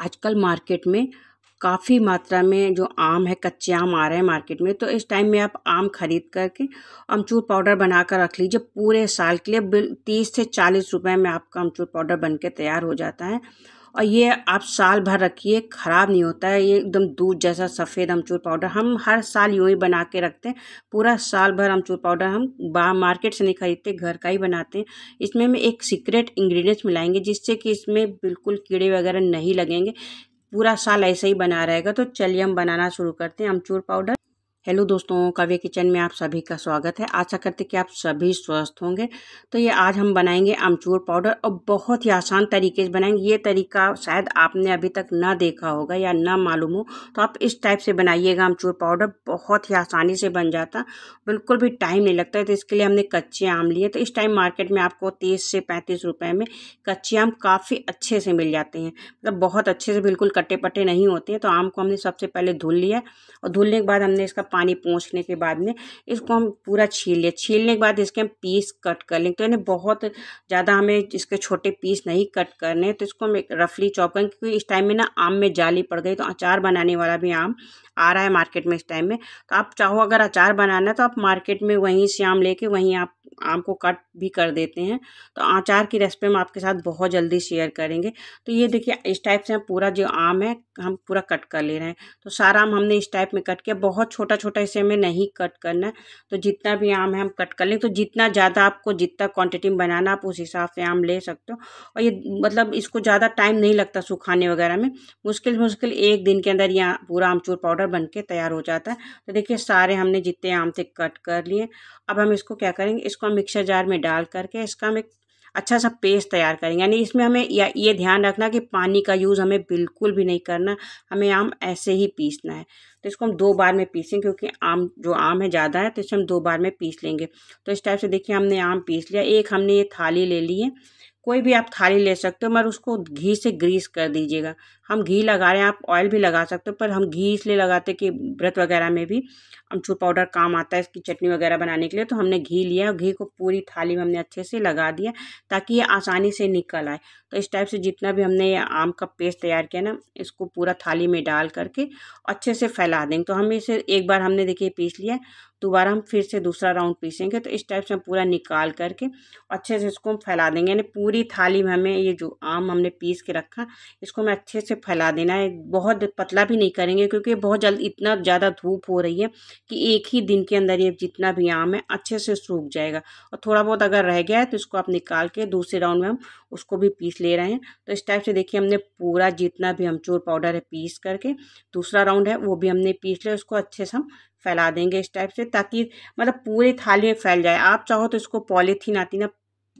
आजकल मार्केट में काफ़ी मात्रा में जो आम है कच्चे आम आ रहे हैं मार्केट में तो इस टाइम में आप आम खरीद करके अमचूर पाउडर बना कर रख लीजिए पूरे साल के लिए बिल तीस से चालीस रुपए में आपका अमचूर पाउडर बन के तैयार हो जाता है और ये आप साल भर रखिए ख़राब नहीं होता है ये एकदम दूध जैसा सफ़ेद अमचूर पाउडर हम हर साल यूँ ही बना के रखते हैं पूरा साल भर अमचूर पाउडर हम बा मार्केट से नहीं खरीदते घर का ही बनाते हैं इसमें हम एक सीक्रेट इंग्रेडिएंट्स मिलाएंगे जिससे कि इसमें बिल्कुल कीड़े वगैरह नहीं लगेंगे पूरा साल ऐसे ही बना रहेगा तो चलिए हम बनाना शुरू करते हैं अमचूर पाउडर हेलो दोस्तों काव्य किचन में आप सभी का स्वागत है आशा करते कि आप सभी स्वस्थ होंगे तो ये आज हम बनाएंगे आमचूर पाउडर और बहुत ही आसान तरीके से बनाएंगे ये तरीका शायद आपने अभी तक ना देखा होगा या ना मालूम हो तो आप इस टाइप से बनाइएगा आमचूर पाउडर बहुत ही आसानी से बन जाता बिल्कुल भी टाइम नहीं लगता है तो इसके लिए हमने कच्चे आम लिए तो इस टाइम मार्केट में आपको तीस से पैंतीस रुपये में कच्चे आम काफ़ी अच्छे से मिल जाते हैं मतलब बहुत अच्छे से बिल्कुल कट्टे पट्टे नहीं होते हैं तो आम को हमने सबसे पहले धुल लिया और धुलने के बाद हमने इसका पानी पहुँचने के बाद में इसको हम पूरा छील लें छीलने के बाद इसके हम पीस कट कर लेंगे तो यानी बहुत ज़्यादा हमें इसके छोटे पीस नहीं कट करने तो इसको हम रफली चॉप करें क्योंकि इस टाइम में ना आम में जाली पड़ गई तो अचार बनाने वाला भी आम आ रहा है मार्केट में इस टाइम में तो आप चाहो अगर अचार बनाना है तो आप मार्केट में वहीं से आम लेके वहीं आप आम को कट भी कर देते हैं तो अचार की रेसिपी हम आपके साथ बहुत जल्दी शेयर करेंगे तो ये देखिए इस टाइप से हम पूरा जो आम है हम पूरा कट कर ले रहे हैं तो सारा आम हमने इस टाइप में कट किया बहुत छोटा छोटा इसे हमें नहीं कट करना है तो जितना भी आम है हम कट कर लेंगे तो जितना ज़्यादा आपको जितना क्वान्टिटी में बनाना आप उस हिसाब से आम ले सकते हो और ये मतलब इसको ज़्यादा टाइम नहीं लगता सुखाने वगैरह में मुश्किल मुश्किल एक दिन के अंदर यहाँ पूरा आमचूर पाउडर बन के तैयार हो जाता है तो देखिए सारे हमने जितने आम थे कट कर लिए अब हम इसको क्या करेंगे इसको इसको हम मिक्सर जार में डाल करके इसका हम एक अच्छा सा पेस्ट तैयार करेंगे यानी इसमें हमें या ये ध्यान रखना कि पानी का यूज़ हमें बिल्कुल भी नहीं करना हमें आम ऐसे ही पीसना है तो इसको हम दो बार में पीसें क्योंकि आम जो आम है ज़्यादा है तो इसे हम दो बार में पीस लेंगे तो इस टाइप से देखिए हमने आम पीस लिया एक हमने ये थाली ले ली है कोई भी आप थाली ले सकते हो मगर उसको घी से ग्रीस कर दीजिएगा हम घी लगा रहे हैं आप ऑयल भी लगा सकते हो पर हम घी इसलिए लगाते कि व्रत वगैरह में भी अमचूर पाउडर काम आता है इसकी चटनी वगैरह बनाने के लिए तो हमने घी लिया और घी को पूरी थाली में हमने अच्छे से लगा दिया ताकि ये आसानी से निकल आए तो इस टाइप से जितना भी हमने ये आम का पेस्ट तैयार किया ना इसको पूरा थाली में डाल करके अच्छे से फैला देंगे तो हम इसे एक बार हमने देखिए पीस लिया दोबारा हम फिर से दूसरा राउंड पीसेंगे तो इस टाइप से हम पूरा निकाल करके अच्छे से इसको हम फैला देंगे यानी पूरी थाली में हमें ये जो आम हमने पीस के रखा इसको हमें अच्छे से फैला देना है बहुत पतला भी नहीं करेंगे क्योंकि बहुत जल्द इतना ज़्यादा धूप हो रही है कि एक ही दिन के अंदर ये जितना भी आम है अच्छे से सूख जाएगा और थोड़ा बहुत अगर रह गया है तो इसको आप निकाल के दूसरे राउंड में हम उसको भी पीस ले रहे हैं तो इस टाइप से देखिए हमने पूरा जितना भी अमचूर पाउडर है पीस करके दूसरा राउंड है वो भी हमने पीस लिया उसको अच्छे से हम फैला देंगे इस टाइप से ताकि मतलब पूरी थाली में फैल जाए आप चाहो तो इसको पॉलीथीन आती ना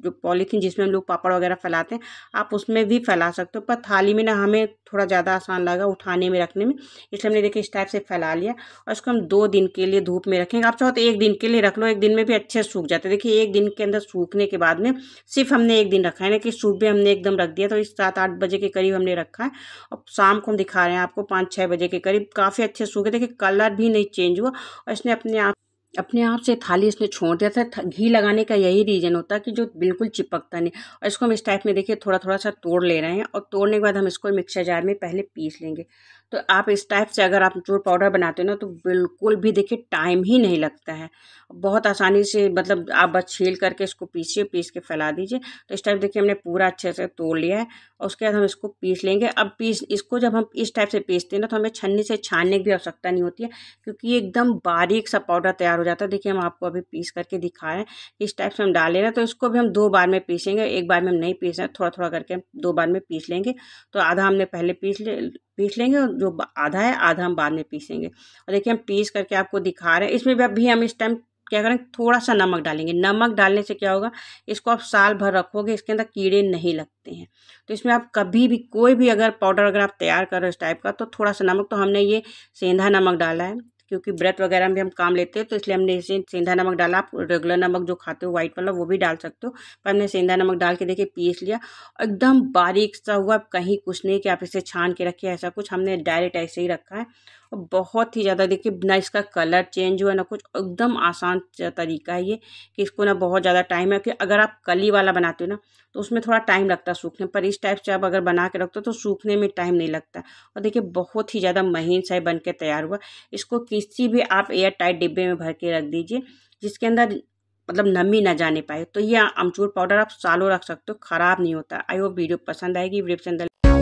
जो पॉलीथीन जिसमें हम लोग पापड़ वगैरह फैलाते हैं आप उसमें भी फैला सकते हो पर थाली में ना हमें थोड़ा ज़्यादा आसान लगा उठाने में रखने में इसलिए हमने देखिए इस टाइप से फैला लिया और इसको हम दो दिन के लिए धूप में रखेंगे आप चाहो तो एक दिन के लिए रख लो एक दिन में भी अच्छे सूख जाते हैं देखिए एक दिन के अंदर सूखने के बाद में सिर्फ हमने एक दिन रखा है ना कि भी हमने एकदम रख दिया तो इस सात आठ बजे के करीब हमने रखा है और शाम को हम दिखा रहे हैं आपको पाँच छः बजे के करीब काफ़ी अच्छे सूखे देखिए कलर भी नहीं चेंज हुआ और इसने अपने आप अपने आप से थाली इसने छोड़ दिया था घी लगाने का यही रीज़न होता कि जो बिल्कुल चिपकता नहीं और इसको हम इस टाइप में देखिए थोड़ा थोड़ा सा तोड़ ले रहे हैं और तोड़ने के बाद हम इसको मिक्सर जार में पहले पीस लेंगे तो आप इस टाइप से अगर आप चूर पाउडर बनाते हो ना तो बिल्कुल भी देखिए टाइम ही नहीं लगता है बहुत आसानी से मतलब आप बस छील करके इसको पीसिए पीस के फैला दीजिए तो इस टाइप देखिए हमने पूरा अच्छे से तोड़ लिया है और उसके बाद हम इसको पीस लेंगे अब पीस इसको जब हम इस टाइप से पीसते हैं ना तो हमें छन्नी से छानने की भी आवश्यकता नहीं होती है क्योंकि ये एकदम बारीक सा पाउडर तैयार हो जाता है देखिए हम आपको अभी पीस करके दिखा रहे हैं इस टाइप से हम डाल लेना तो इसको भी हम दो बार में पीसेंगे एक बार में हम नहीं पीस रहे थोड़ा थोड़ा करके हम दो बार में पीस लेंगे तो आधा हमने पहले पीस ले पीस लेंगे और जो आधा है आधा हम बाद में पीसेंगे और देखिए हम पीस करके आपको दिखा रहे हैं इसमें भी अभी हम इस टाइम क्या करेंगे थोड़ा सा नमक डालेंगे नमक डालने से क्या होगा इसको आप साल भर रखोगे इसके अंदर कीड़े नहीं लगते हैं तो इसमें आप कभी भी कोई भी अगर पाउडर अगर आप तैयार करो इस टाइप का तो थोड़ा सा नमक तो हमने ये सेंधा नमक डाला है क्योंकि व्रत वगैरह में भी हम काम लेते हैं तो इसलिए हमने इसे सेंधा नमक डाला आप रेगुलर नमक जो खाते हो व्हाइट वाला वो भी डाल सकते हो पर हमने सेंधा नमक डाल के देखिए पीस लिया एकदम बारीक सा हुआ कहीं कुछ नहीं कि आप इसे छान के रखिए ऐसा कुछ हमने डायरेक्ट ऐसे ही रखा है बहुत ही ज़्यादा देखिए ना इसका कलर चेंज हुआ ना कुछ एकदम आसान तरीका है ये कि इसको ना बहुत ज़्यादा टाइम है कि अगर आप कली वाला बनाते हो ना तो उसमें थोड़ा टाइम लगता है सूखने पर इस टाइप से आप अगर बना के रखते हो तो सूखने में टाइम नहीं लगता और देखिए बहुत ही ज़्यादा महीन सा बन के तैयार हुआ इसको किसी भी आप एयर टाइट डिब्बे में भर के रख दीजिए जिसके अंदर मतलब नमी ना जाने पाए तो ये अमचूर पाउडर आप सालों रख सकते हो खराब नहीं होता आई होप वीडियो पसंद आएगी वीडियो पसंद